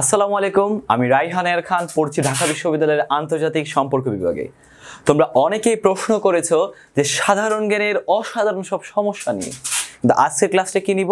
আসসালামু আলাইকুম আমি রাইহান এর খান পড়ছি ঢাকা বিশ্ববিদ্যালয়ের আন্তর্জাতিক সম্পর্ক বিভাগে তোমরা অনেকেই প্রশ্ন করেছো যে সাধারণ জ্ঞানের অসাধারণ সব সমস্যা নিয়ে কিন্তু আজকের ক্লাসটা কি নিব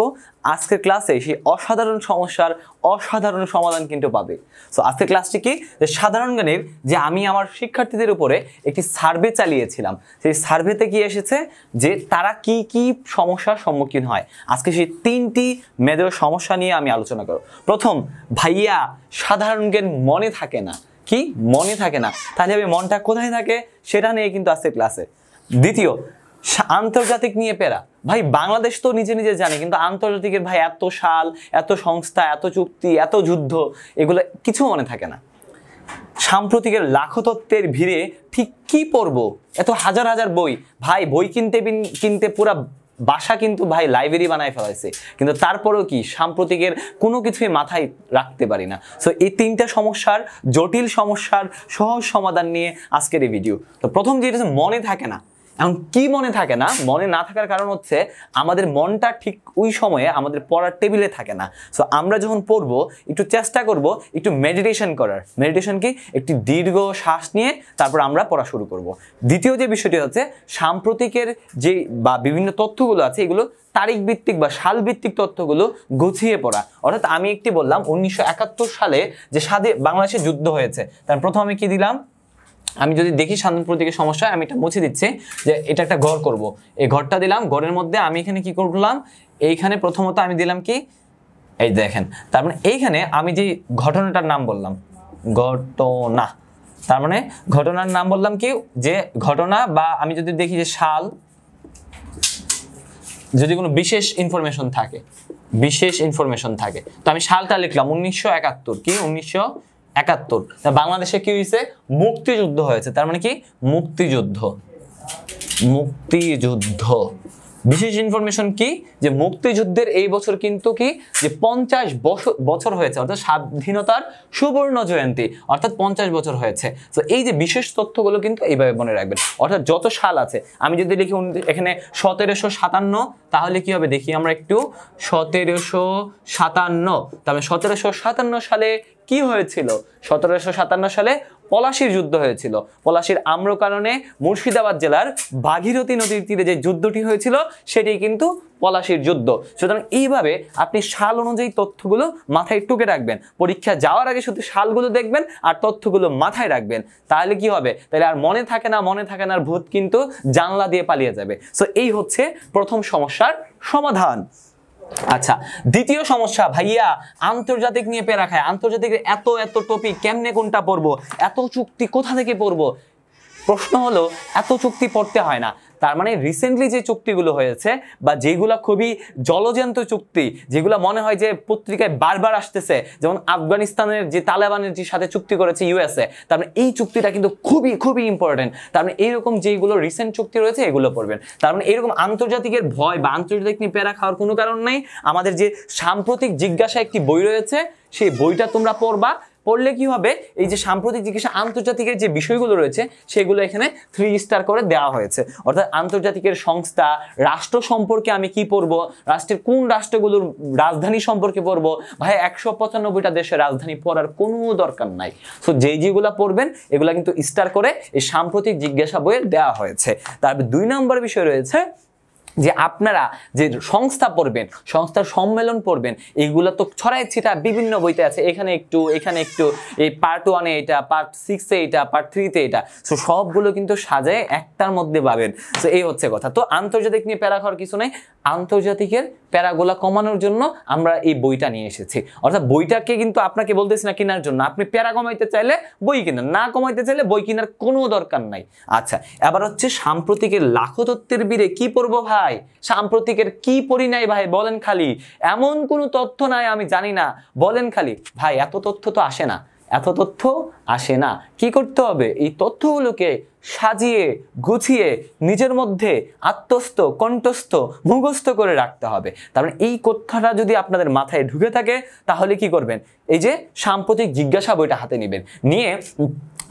আজকের ক্লাসে সেই অসাধারণ সমস্যার অসাধারণ সমাধান কিন্তু পাবে সো আজকের ক্লাসটি কি যে সাধারণ জ্ঞানের যে আমি আমার শিক্ষার্থীদের উপরে একটি সার্ভে চালিয়েছিলাম সেই সার্ভেতে কি এসেছে যে তারা কি কি সমস্যার সম্মুখীন হয় আজকে সেই তিনটি মেজর সমস্যা নিয়ে আমি আলোচনা করব প্রথম ভাইয়া সাধারণ জ্ঞান মনে থাকে না কি মনে থাকে না তাহলে মনটা কোথায় থাকে সেটা নিয়ে কিন্তু আজকের ক্লাসে দ্বিতীয় আন্তর্জাতিক নিয়ে পেরা ভাই বাংলাদেশ তো নিজে নিজে জানে কিন্তু আন্তর্জাতিকের ভাই এত সাল এত সংস্থা এত চুক্তি এত যুদ্ধ এগুলো কিছু মনে থাকে না সাম্প্রতিকের লাখো তত্ত্বের ভিড়ে ঠিক কি পড়ব এত হাজার হাজার বই ভাই বই কিনতে কিনতে পুরা বাসা কিন্তু ভাই লাইব্রেরি বানায় ফেলাইছে কিন্তু তারপরেও কি সাম্প্রতিকের কোনো কিছুই মাথায় রাখতে পারি না সো এই তিনটা সমস্যার জটিল সমস্যার সহজ সমাধান নিয়ে আজকের এই ভিডিও তো প্রথম যেটা মনে থাকে না এখন কি মনে থাকে না মনে না থাকার কারণ হচ্ছে আমাদের মনটা ঠিক ওই সময়ে আমাদের পড়ার টেবিলে থাকে না সো আমরা যখন পড়ব একটু চেষ্টা করব একটু মেডিটেশন করার মেডিটেশন কি একটি দীর্ঘ শ্বাস নিয়ে তারপর আমরা পড়া শুরু করব। দ্বিতীয় যে বিষয়টি হচ্ছে সাম্প্রতিকের যে বা বিভিন্ন তথ্যগুলো আছে এগুলো তারিখ ভিত্তিক বা সাল ভিত্তিক তথ্যগুলো গুছিয়ে পড়া অর্থাৎ আমি একটি বললাম উনিশশো সালে যে স্বাধীন বাংলাদেশে যুদ্ধ হয়েছে তার প্রথমে কি দিলাম আমি যদি দেখি শান্তনপুর দিকে সমস্যা আমি এটা মুছে দিচ্ছি যে এটা একটা ঘর করব। এই ঘরটা দিলাম ঘরের মধ্যে আমি এখানে কি করলাম এইখানে প্রথমত আমি দিলাম কি এই দেখেন তার মানে এইখানে আমি যে ঘটনাটার নাম বললাম ঘটনা তার মানে ঘটনার নাম বললাম কি যে ঘটনা বা আমি যদি দেখি যে শাল যদি কোনো বিশেষ ইনফরমেশন থাকে বিশেষ ইনফরমেশন থাকে তো আমি সালটা লিখলাম উনিশশো একাত্তর কি উনিশশো একাত্তর বাংলাদেশে কি হয়েছে মুক্তিযুদ্ধ হয়েছে তার মানে কি মুক্তিযুদ্ধ মুক্তিযুদ্ধ বিশেষ ইনফরমেশন কি যে মুক্তিযুদ্ধের এই বছর কিন্তু কি যে পঞ্চাশ বছর হয়েছে অর্থাৎ স্বাধীনতার সুবর্ণ জয়ন্তী অর্থাৎ পঞ্চাশ বছর হয়েছে তো এই যে বিশেষ তথ্যগুলো কিন্তু এইভাবে মনে রাখবেন অর্থাৎ যত সাল আছে আমি যদি লিখি এখানে সতেরোশো সাতান্ন তাহলে কি হবে দেখি আমরা একটু সতেরোশো সাতান্ন তাহলে সতেরোশো সাতান্ন সালে কি হয়েছিল সতেরোশো সাতান্ন সালে পলাশির যুদ্ধ হয়েছিল পলাশির আম্র কারণে মুর্শিদাবাদ জেলার ভাগীরথী নদীর তীরে যে যুদ্ধটি হয়েছিল সেটি কিন্তু পলাশির যুদ্ধ সুতরাং এইভাবে আপনি সাল অনুযায়ী তথ্যগুলো মাথায় টুকে রাখবেন পরীক্ষা যাওয়ার আগে শুধু সালগুলো দেখবেন আর তথ্যগুলো মাথায় রাখবেন তাহলে কি হবে তাহলে আর মনে থাকে না মনে থাকে না ভূত কিন্তু জানলা দিয়ে পালিয়ে যাবে সো এই হচ্ছে প্রথম সমস্যার সমাধান আচ্ছা দ্বিতীয় সমস্যা ভাইয়া আন্তর্জাতিক নিয়ে পেরা খায় আন্তর্জাতিক এত এত টপিক কেমনে কোনটা পড়বো এত চুক্তি কোথা থেকে পড়বো প্রশ্ন হলো এত চুক্তি পড়তে হয় না তার মানে রিসেন্টলি যে চুক্তিগুলো হয়েছে বা যেগুলো খুবই জলজন্ত চুক্তি যেগুলো মনে হয় যে পত্রিকায় বারবার আসতেছে যেমন আফগানিস্তানের যে তালেবানের যে সাথে চুক্তি করেছে ইউএসএ তার মানে এই চুক্তিটা কিন্তু খুবই খুবই ইম্পর্টেন্ট তার মানে এইরকম যেগুলো রিসেন্ট চুক্তি রয়েছে এগুলো পড়বেন তার মানে এরকম আন্তর্জাতিকের ভয় বা আন্তর্জাতিক নিয়ে প্যারা খাওয়ার কোনো কারণ নেই আমাদের যে সাম্প্রতিক জিজ্ঞাসা একটি বই রয়েছে সেই বইটা তোমরা পড়বা পড়লে কি হবে এই যে সাম্প্রতিক চিকিৎসা আন্তর্জাতিকের যে বিষয়গুলো রয়েছে সেগুলো এখানে থ্রি স্টার করে দেওয়া হয়েছে অর্থাৎ আন্তর্জাতিকের সংস্থা রাষ্ট্র সম্পর্কে আমি কি পড়ব রাষ্ট্রের কোন রাষ্ট্রগুলোর রাজধানী সম্পর্কে পড়ব ভাই একশো পঁচানব্বইটা দেশের রাজধানী পড়ার কোনো দরকার নাই সো যেই যেগুলো পড়বেন এগুলো কিন্তু স্টার করে এই সাম্প্রতিক জিজ্ঞাসা বইয়ের দেওয়া হয়েছে তারপর দুই নম্বর বিষয় রয়েছে যে আপনারা যে সংস্থা পড়বেন সংস্থার সম্মেলন পড়বেন এইগুলো তো ছড়াই ছিটা বিভিন্ন বইতে আছে এখানে একটু এখানে একটু এই পার্ট ওয়ানে এটা পার্ট সিক্সে এটা পার্ট থ্রিতে এটা সো সবগুলো কিন্তু সাজায় একটার মধ্যে পাবেন সো এই হচ্ছে কথা তো আন্তর্জাতিক নিয়ে প্যারা খাওয়ার কিছু নেই আন্তর্জাতিকের প্যারাগুলা কমানোর জন্য আমরা এই বইটা নিয়ে এসেছি অর্থাৎ বইটাকে কিন্তু আপনাকে বলতেছি না কেনার জন্য আপনি প্যারা কমাইতে চাইলে বই কিনেন না কমাইতে চাইলে বই কেনার কোনো দরকার নাই আচ্ছা এবার হচ্ছে সাম্প্রতিকের লাখো তত্ত্বের বীরে কি পড়ব ভাই সাম্প্রতিকের কি পড়ি নাই ভাই বলেন খালি এমন কোনো তথ্য নাই আমি জানি না বলেন খালি ভাই এত তথ্য তো আসে না এত তথ্য আসে না কি করতে হবে এই তথ্যগুলোকে সাজিয়ে গুছিয়ে নিজের মধ্যে আত্মস্থ কণ্ঠস্থ মুখস্থ করে রাখতে হবে তারপরে মানে এই কথাটা যদি আপনাদের মাথায় ঢুকে থাকে তাহলে কি করবেন এই যে সাম্প্রতিক জিজ্ঞাসা বইটা হাতে নেবেন নিয়ে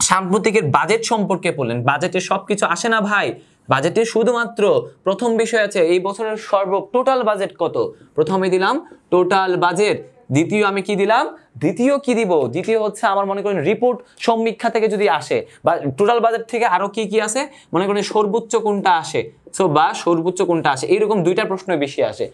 সাম্প্রতিকের বাজেট সম্পর্কে বললেন বাজেটে সব কিছু আসে না ভাই বাজেটে শুধুমাত্র প্রথম বিষয় আছে এই বছরের সর্ব টোটাল বাজেট কত প্রথমে দিলাম টোটাল বাজেট দ্বিতীয় আমি কি দিলাম দ্বিতীয় কি দিব দ্বিতীয় হচ্ছে আমার মনে করেন রিপোর্ট সমীক্ষা থেকে যদি আসে বা টোটাল বাজেট থেকে আরও কি কি আছে মনে করেন সর্বোচ্চ কোনটা আসে সো বা সর্বোচ্চ কোনটা আসে এইরকম দুইটা প্রশ্ন বেশি আসে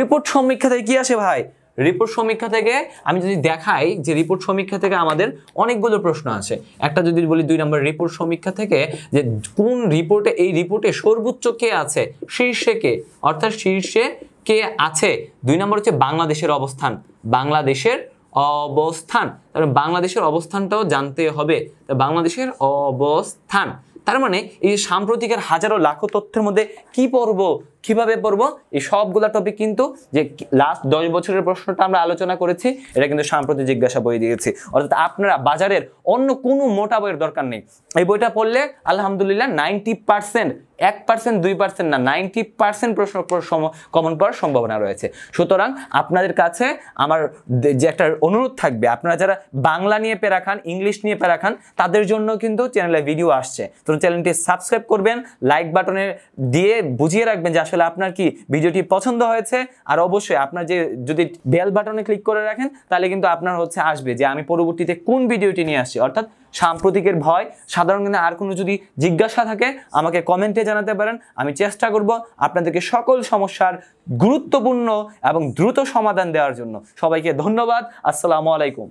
রিপোর্ট সমীক্ষা থেকে কি আসে ভাই রিপোর্ট সমীক্ষা থেকে আমি যদি দেখাই যে রিপোর্ট সমীক্ষা থেকে আমাদের অনেকগুলো প্রশ্ন আছে একটা যদি বলি দুই নম্বর রিপোর্ট সমীক্ষা থেকে যে কোন রিপোর্টে এই রিপোর্টে সর্বোচ্চ কে আছে শীর্ষে কে অর্থাৎ শীর্ষে কে আছে দুই নম্বর হচ্ছে বাংলাদেশের অবস্থান বাংলাদেশের অবস্থান তাহলে মানে বাংলাদেশের অবস্থানটাও জানতে হবে বাংলাদেশের অবস্থান তার মানে এই সাম্প্রতিকের হাজারো লাখো তথ্যের মধ্যে কি পর্ব কিভাবে পড়বো এই সবগুলা টপিক কিন্তু যে লাস্ট দশ বছরের প্রশ্নটা আমরা আলোচনা করেছি এটা কিন্তু সাম্প্রতিক জিজ্ঞাসা বই দিয়েছি অর্থাৎ আপনারা বাজারের অন্য কোনো মোটা বইয়ের দরকার নেই এই বইটা পড়লে আলহামদুলিল্লাহ নাইনটি পার্সেন্ট এক পার্সেন্ট দুই পার্সেন্ট না নাইনটি পার্সেন্ট প্রশ্ন কমন পড়ার সম্ভাবনা রয়েছে সুতরাং আপনাদের কাছে আমার যে একটা অনুরোধ থাকবে আপনারা যারা বাংলা নিয়ে পেরা খান ইংলিশ নিয়ে পেরা খান তাদের জন্য কিন্তু চ্যানেলে ভিডিও আসছে তো চ্যানেলটি সাবস্ক্রাইব করবেন লাইক বাটনে দিয়ে বুঝিয়ে রাখবেন যে আসলে আপনার কি ভিডিওটি পছন্দ হয়েছে আর অবশ্যই আপনার যে যদি বেল বাটনে ক্লিক করে রাখেন তাহলে কিন্তু আপনার হচ্ছে আসবে যে আমি পরবর্তীতে কোন ভিডিওটি নিয়ে আসছি অর্থাৎ সাম্প্রতিকের ভয় সাধারণ জ্ঞানে আর কোনো যদি জিজ্ঞাসা থাকে আমাকে কমেন্টে জানাতে পারেন আমি চেষ্টা করব আপনাদেরকে সকল সমস্যার গুরুত্বপূর্ণ এবং দ্রুত সমাধান দেওয়ার জন্য সবাইকে ধন্যবাদ আসসালামু আলাইকুম